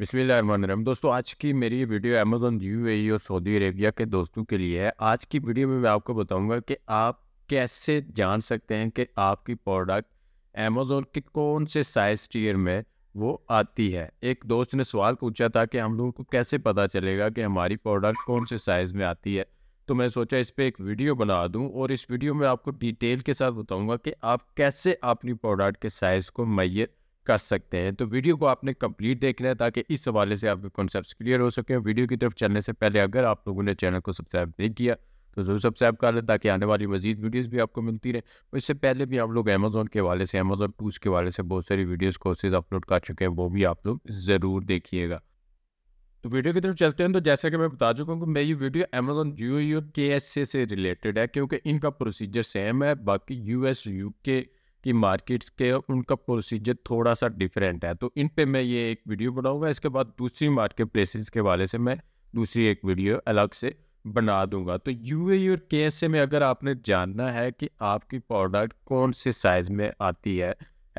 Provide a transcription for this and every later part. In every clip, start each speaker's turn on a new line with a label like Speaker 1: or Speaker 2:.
Speaker 1: बिस्मिल्लाम दोस्तों आज की मेरी वीडियो अमेजोन यू e और सऊदी अरेबिया के दोस्तों के लिए है आज की वीडियो में मैं आपको बताऊंगा कि आप कैसे जान सकते हैं कि आपकी प्रोडक्ट अमेजोन के कौन से साइज टीयर में वो आती है एक दोस्त ने सवाल पूछा था कि हम लोगों को कैसे पता चलेगा कि हमारी प्रोडक्ट कौन से साइज़ में आती है तो मैं सोचा इस पर एक वीडियो बना दूँ और इस वीडियो में आपको डिटेल के साथ बताऊँगा कि आप कैसे अपनी प्रोडक्ट के साइज़ को मैयर कर सकते हैं तो वीडियो को आपने कंप्लीट देखना है ताकि इस हवाले से आपके कॉन्सेप्ट क्लियर हो सके वीडियो की तरफ चलने से पहले अगर आप लोगों ने चैनल को सब्सक्राइब नहीं किया तो ज़रूर सब्सक्राइब कर लें ताकि आने वाली मजीद वीडियोस भी आपको मिलती रहे इससे पहले भी आप लोग अमेज़ोन के वाले से अमेज़ोन टूज के वाले से बहुत सारी वीडियोस कोर्सेज अपलोड कर चुके हैं वो भी आप लोग ज़रूर देखिएगा तो वीडियो की तरफ चलते हैं तो जैसा कि मैं बता चुका हूँ कि मैं ये वीडियो अमेजोन जियो यू के एस से रिलेटेड है क्योंकि इनका प्रोसीजर सेम है बाकी यू एस यू के कि मार्केट्स के उनका प्रोसीजर थोड़ा सा डिफरेंट है तो इन पे मैं ये एक वीडियो बनाऊंगा इसके बाद दूसरी मार्केट प्लेसेस के वाले से मैं दूसरी एक वीडियो अलग से बना दूंगा तो यू ए और के एस ए में अगर आपने जानना है कि आपकी प्रोडक्ट कौन से साइज़ में आती है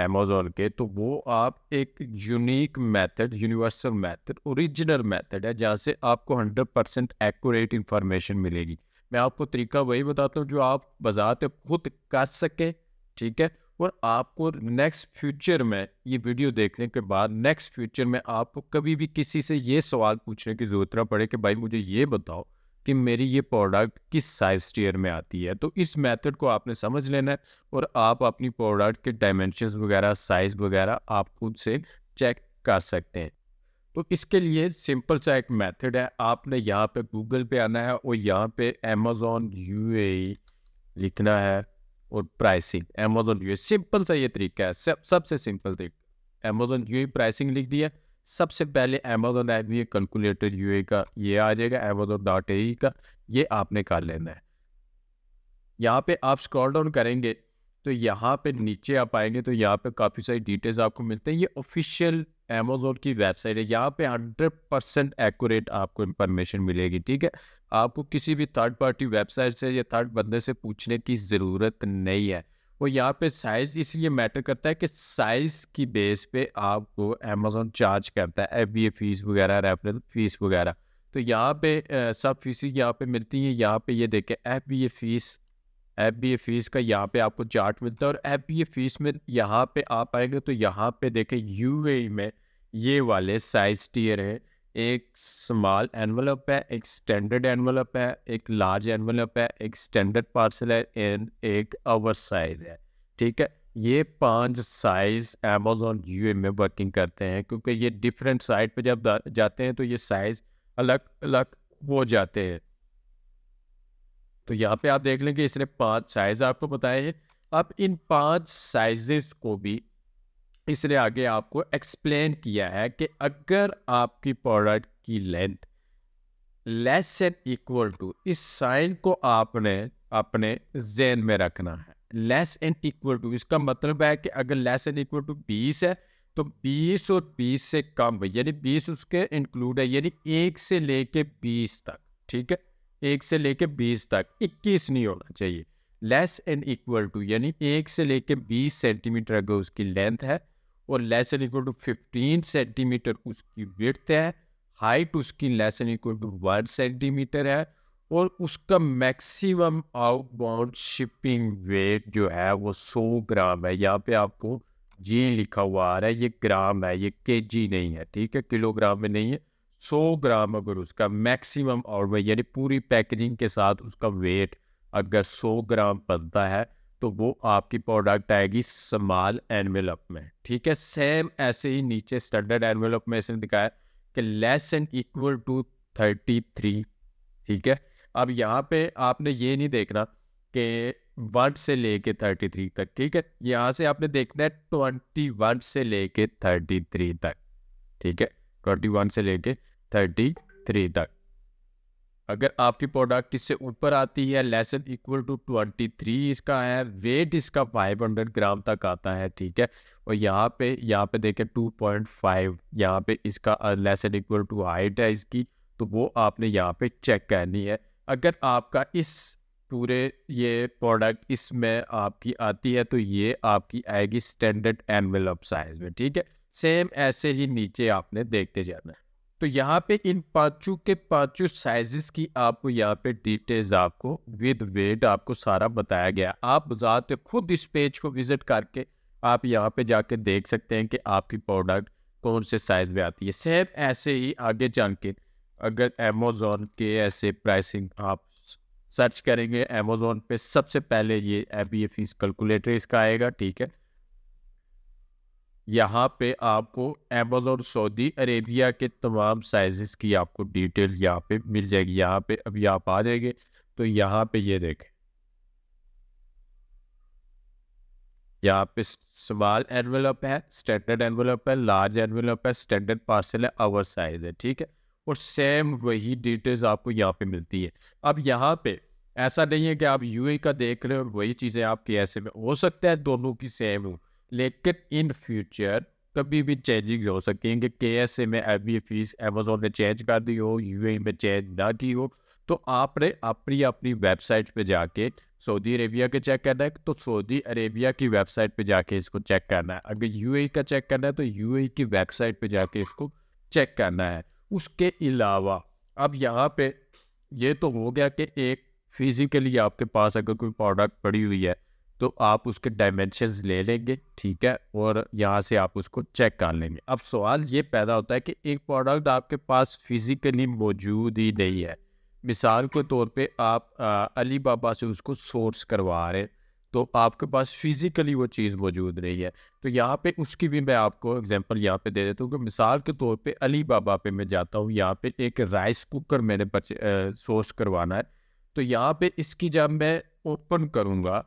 Speaker 1: अमेजोन के तो वो आप एक unique method universal method original method है जहाँ से आपको 100 परसेंट एक्यूरेट इन्फॉर्मेशन मिलेगी मैं आपको तरीका वही बताता हूँ जो आप बाजार खुद कर सकें ठीक है और आपको नेक्स्ट फ्यूचर में ये वीडियो देखने के बाद नेक्स्ट फ्यूचर में आपको कभी भी किसी से ये सवाल पूछने की ज़रूरत ना पड़े कि भाई मुझे ये बताओ कि मेरी ये प्रोडक्ट किस साइज टीयर में आती है तो इस मेथड को आपने समझ लेना है और आप अपनी प्रोडक्ट के डायमेंशन वगैरह साइज़ वगैरह आप खुद से चेक कर सकते हैं तो इसके लिए सिंपल सा एक मेथड है आपने यहाँ पे गूगल पे आना है और यहाँ पे अमेज़ोन यू e लिखना है और प्राइसिंग अमेजोन यू सिंपल सा ये तरीका है सब सबसे सिंपल तरीका अमेजोन यू प्राइसिंग लिख दिया सबसे पहले अमेजोन ऐप ये कैलकुलेटर यू का ये आ जाएगा अमेजोन डॉट ए का ये आपने कर लेना है यहाँ पे आप स्क्रॉल डाउन करेंगे तो यहाँ पे नीचे आप आएंगे तो यहाँ पे काफ़ी सारी डिटेल्स आपको मिलते हैं ये ऑफिशियल अमेजोन की वेबसाइट है यहाँ पे 100 परसेंट एक्यूरेट आपको इंफॉर्मेशन मिलेगी ठीक है आपको किसी भी थर्ड पार्टी वेबसाइट से या थर्ड बंदे से पूछने की ज़रूरत नहीं है वो यहाँ पे साइज़ इसलिए मैटर करता है कि साइज़ की बेस पे आपको अमेजोन चार्ज करता है एफ बी फीस वगैरह रेफरल फीस वगैरह तो यहाँ पे सब फीस यहाँ पे मिलती है यहाँ पे ये देखें F B fees F B A fees का यहाँ पे आपको चार्ट मिलता है और एफ बी ए फीस में यहाँ पे आप आएंगे तो यहाँ पे देखें यू ए में ये वाले साइज टीयर हैं एक स्मॉल एनवलप है एक स्टैंडर्ड एनवलप है एक लार्ज एनवलप है एक स्टैंडर्ड पार्सल है एंड एक अवर साइज है ठीक है ये पांच साइज अमेजोन यू में वर्किंग करते हैं क्योंकि ये डिफरेंट साइट पे जब जाते हैं तो ये साइज अलग अलग हो जाते हैं तो यहाँ पे आप देख लें कि इसने पांच साइज आपको बताए हैं अब इन पांच साइजेस को भी इसने आगे आपको एक्सप्लेन किया है कि अगर आपकी प्रोडक्ट की length less and equal to इस साइन को आपने अपने जेन में रखना है लेस एंड इक्वल टू इसका मतलब है कि अगर लेस एंड इक्वल टू बीस है तो बीस और बीस से कम यानी बीस उसके इंक्लूड है यानी एक से लेके बीस तक ठीक है एक से लेके बीस तक इक्कीस नहीं होना चाहिए लेस एंड इक्वल टू यानी एक से लेके बीस सेंटीमीटर अगर उसकी लेंथ है और less and equal to fifteen centimetre उसकी विर्थ है हाइट उसकी less and equal to one centimetre है और उसका मैक्सिमम आउटबाउंड शिपिंग वेट जो है वो सौ ग्राम है यहाँ पे आपको जी लिखा हुआ आ रहा है ये ग्राम है ये केजी नहीं है ठीक है किलोग्राम में नहीं है सौ ग्राम अगर उसका मैक्सिमम और यानी पूरी पैकेजिंग के साथ उसका वेट अगर सौ ग्राम बनता है तो वो आपकी प्रोडक्ट आएगी समाल एनवेलप में ठीक है सेम ऐसे ही नीचे स्टैंडर्ड एनवेलप में इसने दिखाया कि less and equal to thirty three ठीक है अब यहाँ पे आपने ये नहीं देखना कि वन से लेके थर्टी थ्री तक ठीक है यहाँ से आपने देखना है ट्वेंटी वन से लेके थर्टी थ्री तक ठीक है ट्वेंटी वन से लेके थर्टी थ्री तक अगर आपकी प्रोडक्ट इससे ऊपर आती है less and equal to twenty three इसका है वेट इसका फाइव हंड्रेड ग्राम तक आता है ठीक है और यहाँ पे यहाँ पे देखें टू पॉइंट फाइव यहाँ पे इसका less and equal to height है इसकी तो वो आपने यहाँ पे चेक करनी है अगर आपका इस पूरे ये प्रोडक्ट इसमें आपकी आती है तो ये आपकी आएगी स्टैंडर्ड एनवेलप साइज में ठीक है सेम ऐसे ही नीचे आपने देखते जाना है तो यहाँ पे इन पाँचों के पाँचों साइजेस की आपको यहाँ पे डिटेल्स आपको विद वेट आपको सारा बताया गया आप जाते खुद इस पेज को विजिट करके आप यहाँ पे जाके देख सकते हैं कि आपकी प्रोडक्ट कौन से साइज़ में आती है सेम ऐसे ही आगे चल के अगर अमेजोन के ऐसे प्राइसिंग आप सर्च करेंगे अमेजोन पे सबसे पहले ये ए फीस कैलकुलेटर इसका आएगा ठीक है यहाँ पे आपको एमल और सऊदी अरेबिया के तमाम साइज़ की आपको डिटेल यहाँ पे मिल जाएगी यहाँ पे अभी आप आ जाएंगे तो यहाँ पे ये देखें यहाँ पे स्मॉल एनवेलप है स्टैंडर्ड एनवेलप है लार्ज एनवेलप है स्टैंडर्ड पार्सल है अवर साइज है ठीक है और सेम वही डिटेल्स आपको यहाँ पे मिलती है अब यहाँ पे ऐसा नहीं है कि आप यूए का देख रहे हो और वही चीज़ें आपके ऐसे में हो सकता है दोनों की सेम हूँ लेकिन इन फ्यूचर कभी भी चेंजिंग हो सकती है कि के एस ए में अभी फीस अमेजोन ने चेंज कर दी हो यू में चेंज ना की हो तो आपने अपनी अपनी वेबसाइट पे जाके सऊदी अरेबिया के चेक करना है तो सऊदी अरेबिया की वेबसाइट पे जाके इसको चेक करना है अगर यू का चेक करना है तो यू की वेबसाइट पे जाके इसको चेक करना है उसके अलावा अब यहाँ पे ये तो हो गया कि एक फिजिकली आपके पास अगर कोई प्रोडक्ट पड़ी हुई है तो आप उसके डायमेंशन ले लेंगे ठीक है और यहाँ से आप उसको चेक कर लेंगे अब सवाल ये पैदा होता है कि एक प्रोडक्ट आपके पास फिज़िकली मौजूद ही नहीं है मिसाल के तौर पे आप अली बाबा से उसको सोर्स करवा रहे तो आपके पास फिज़िकली वो चीज़ मौजूद नहीं है तो यहाँ पे उसकी भी मैं आपको एग्जांपल यहाँ पे दे देता हूँ कि मिसाल के तौर पे अली बाबा पे मैं जाता हूँ यहाँ पे एक राइस कुकर मैंने सोर्स करवाना है तो यहाँ पे इसकी जब मैं ओपन करूँगा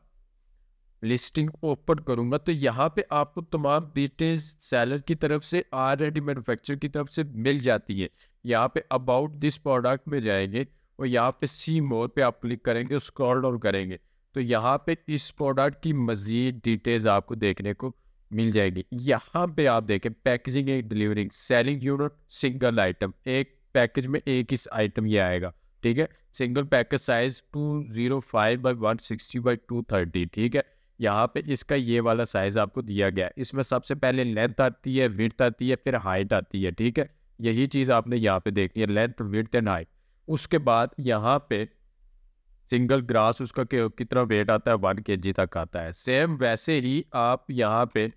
Speaker 1: लिस्टिंग ओपन करूँगा तो यहाँ पे आपको तमाम डिटेल्स सेलर की तरफ से ऑलरेडी मैन्युफैक्चर की तरफ से मिल जाती है यहाँ पे अबाउट दिस प्रोडक्ट में जाएंगे और यहाँ पे सी मोर पे आप क्लिक करेंगे स्क्रॉल डाउन करेंगे तो यहाँ पे इस प्रोडक्ट की मज़ीद डिटेल्स आपको देखने को मिल जाएगी यहाँ पे आप देखें packaging and delivering selling unit single item एक पैकेज में एक ही आइटम ये आएगा ठीक है single package size two zero five by one sixty by two thirty ठीक है यहाँ पे इसका ये वाला साइज आपको दिया गया है इसमें सबसे पहले लेंथ आती है विर्थ आती है फिर हाइट आती है ठीक है यही चीज़ आपने यहाँ पे देखनी है लेंथ विर्थ एंड हाइट उसके बाद यहाँ पे सिंगल ग्रास उसका कितना वेट आता है वन के जी तक आता है सेम वैसे ही आप यहाँ पे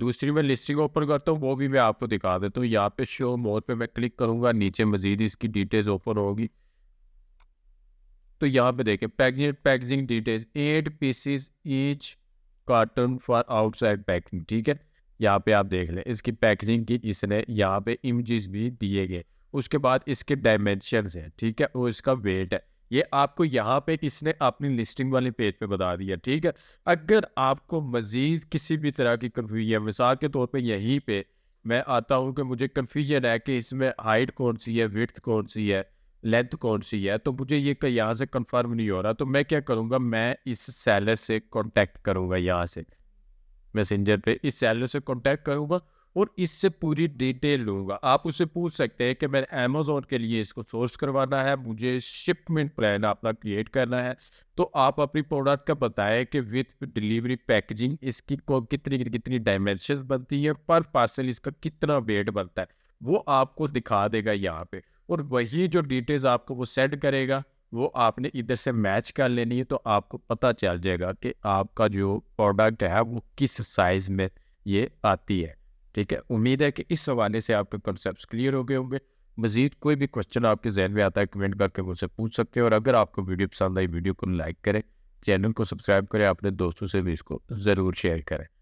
Speaker 1: दूसरी मैं लिस्टिंग ओपन करता हूँ वो भी मैं आपको दिखा देता हूँ यहाँ पे शो मोर पे मैं क्लिक करूंगा नीचे मजीद इसकी डिटेल्स ओपन होगी तो यहाँ पे देखें packaging packaging details eight pieces each carton for outside packing ठीक है यहाँ पे आप देख लें इसकी पैकेजिंग की इसने यहाँ पे इमेजेस भी दिए गए उसके बाद इसके डायमेंशन हैं ठीक है और इसका वेट है ये आपको यहाँ पे इसने अपनी लिस्टिंग वाले पेज पे बता दिया ठीक है अगर आपको मज़ीद किसी भी तरह की कन्फ्यूजन मिसाल के तौर पे यहीं पे मैं आता हूँ कि मुझे कन्फ्यूजन है कि इसमें हाइट कौन सी है विथ कौन सी है लेंथ कौन सी है तो मुझे ये यहाँ से कंफर्म नहीं हो रहा तो मैं क्या करूँगा मैं इस सेलर से कॉन्टैक्ट करूँगा यहाँ से मैसेंजर पे इस सेलर से कॉन्टैक्ट करूँगा और इससे पूरी डिटेल लूँगा आप उससे पूछ सकते हैं कि मैं अमेज़ोन के लिए इसको सोर्स करवाना है मुझे शिपमेंट प्लान अपना क्रिएट करना है तो आप अपनी प्रोडक्ट का बताएं कि विथ डिलीवरी पैकेजिंग इसकी को कितनी कितनी डायमेंशन बनती है पर पार्सल इसका कितना वेट बनता है वो आपको दिखा देगा यहाँ पे और वही जो डिटेल्स आपको वो सेंड करेगा वो आपने इधर से मैच कर लेनी है तो आपको पता चल जाएगा कि आपका जो प्रोडक्ट है वो किस साइज़ में ये आती है ठीक है उम्मीद है कि इस हवाले से आपके कॉन्सेप्ट क्लियर हो गए होंगे मज़ीद कोई भी क्वेश्चन आपके जहन में आता है कमेंट करके मुझसे पूछ सकते हैं और अगर आपको वीडियो पसंद आई वीडियो को लाइक करें चैनल को सब्सक्राइब करें अपने दोस्तों से भी इसको ज़रूर शेयर करें